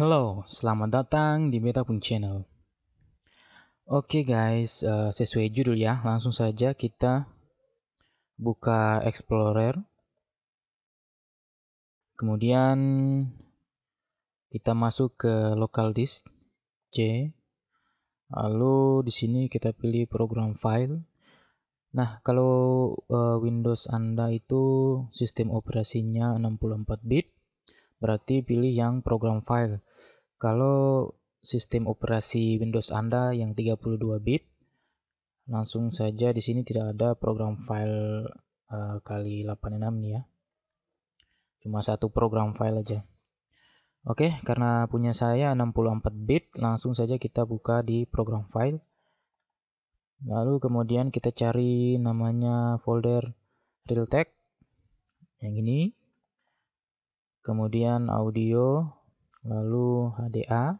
Hello, selamat datang di Metapun Channel. Oke okay guys, uh, sesuai judul ya, langsung saja kita buka Explorer. Kemudian kita masuk ke local disk C. Lalu di sini kita pilih program file. Nah, kalau uh, Windows Anda itu sistem operasinya 64 bit berarti pilih yang program file. Kalau sistem operasi Windows Anda yang 32 bit, langsung saja di sini tidak ada program file uh, kali 86 nih ya. Cuma satu program file aja. Oke, karena punya saya 64 bit, langsung saja kita buka di program file. Lalu kemudian kita cari namanya folder Realtek yang ini kemudian audio, lalu HDA.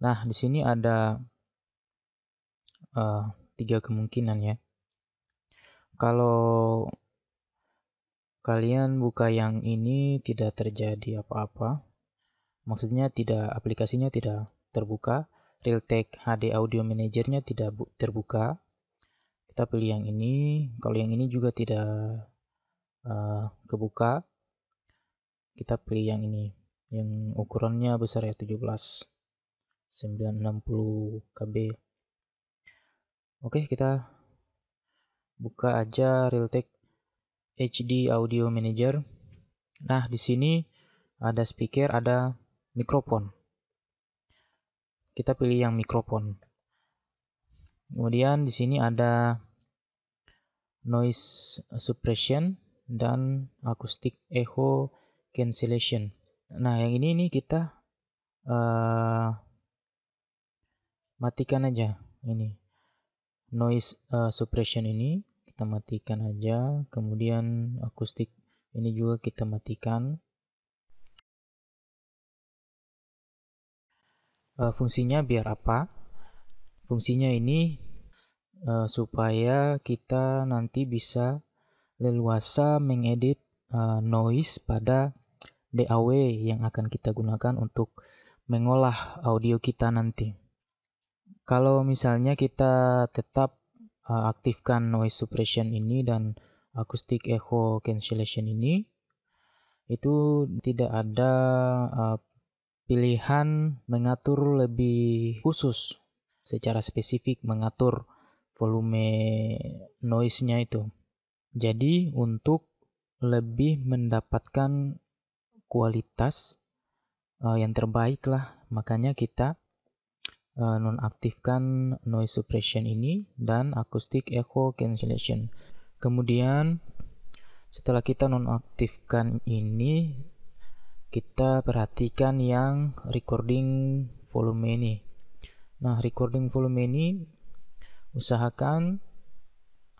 Nah, di sini ada uh, tiga kemungkinan ya. Kalau kalian buka yang ini tidak terjadi apa-apa, maksudnya tidak aplikasinya tidak terbuka, Realtek HD Audio Managernya tidak terbuka. Kita pilih yang ini. Kalau yang ini juga tidak uh, kebuka, kita pilih yang ini yang ukurannya besar ya 17 960 KB oke kita buka aja Realtek HD Audio Manager nah di sini ada speaker ada mikrofon kita pilih yang mikrofon kemudian di sini ada noise suppression dan acoustic echo cancellation. Nah, yang ini ini kita uh, matikan aja ini noise uh, suppression ini kita matikan aja kemudian akustik ini juga kita matikan uh, fungsinya biar apa fungsinya ini uh, supaya kita nanti bisa leluasa mengedit uh, noise pada DAW yang akan kita gunakan untuk mengolah audio kita nanti. Kalau misalnya kita tetap uh, aktifkan noise suppression ini dan acoustic echo cancellation ini, itu tidak ada uh, pilihan mengatur lebih khusus secara spesifik mengatur volume noise-nya itu. Jadi untuk lebih mendapatkan kualitas uh, yang terbaik lah. Makanya kita uh, nonaktifkan noise suppression ini dan acoustic echo cancellation. Kemudian setelah kita nonaktifkan ini, kita perhatikan yang recording volume ini. Nah, recording volume ini usahakan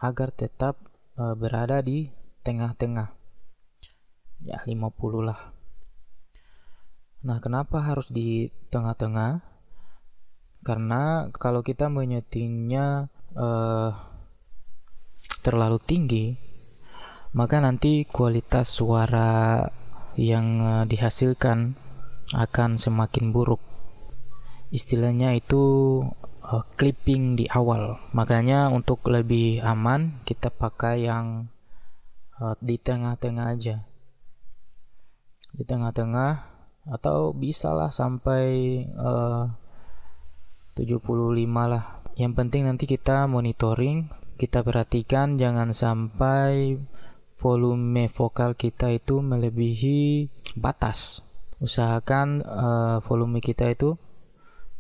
agar tetap uh, berada di tengah-tengah. Ya, 50 lah. Nah, kenapa harus di tengah-tengah? Karena kalau kita menyetingnya uh, eh, terlalu tinggi, maka nanti kualitas suara yang uh, dihasilkan akan semakin buruk. Istilahnya itu uh, clipping di awal. Makanya untuk lebih aman kita pakai yang uh, di tengah-tengah aja. Di tengah-tengah atau bisalah sampai eh, uh, 75 lah. Yang penting nanti kita monitoring, kita perhatikan jangan sampai volume vokal kita itu melebihi batas. Usahakan uh, volume kita itu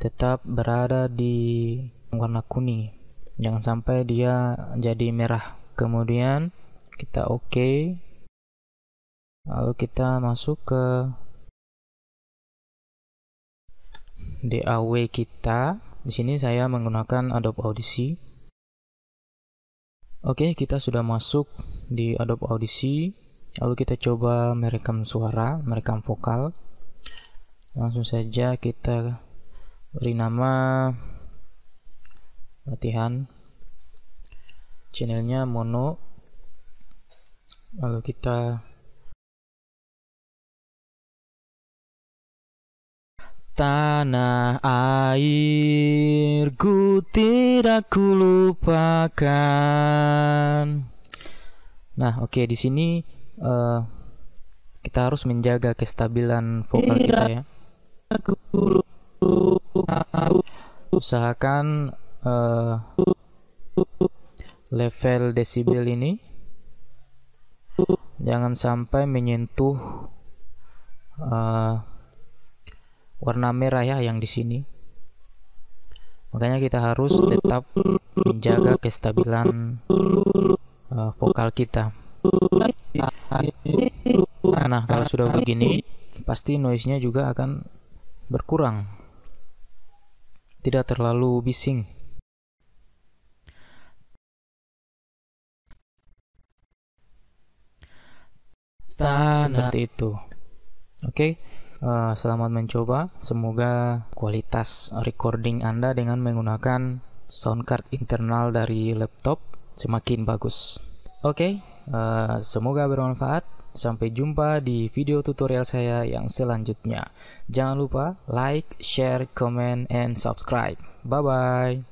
tetap berada di warna kuning. Jangan sampai dia jadi merah. Kemudian kita oke. Okay. Lalu kita masuk ke DAW kita. Di sini saya menggunakan Adobe Audition. Oke, kita sudah masuk di Adobe Audition. Lalu kita coba merekam suara, merekam vokal. Langsung saja kita beri nama latihan. Channelnya mono. Lalu kita tanah airku tidak kulupakan. Nah, oke okay, di sini uh, kita harus menjaga kestabilan vokal kita ya. Usahakan uh, level desibel ini jangan sampai menyentuh uh, warna merah ya yang di sini. Makanya kita harus tetap menjaga kestabilan uh, vokal kita. Nah, kalau sudah begini, pasti noise-nya juga akan berkurang. Tidak terlalu bising. Tanah. Seperti itu. Oke. Okay? Eh, selamat mencoba. Semoga kualitas recording Anda dengan menggunakan sound card internal dari laptop semakin bagus. Oke, okay, uh, eh, semoga bermanfaat. Sampai jumpa di video tutorial saya yang selanjutnya. Jangan lupa like, share, comment, and subscribe. Bye bye.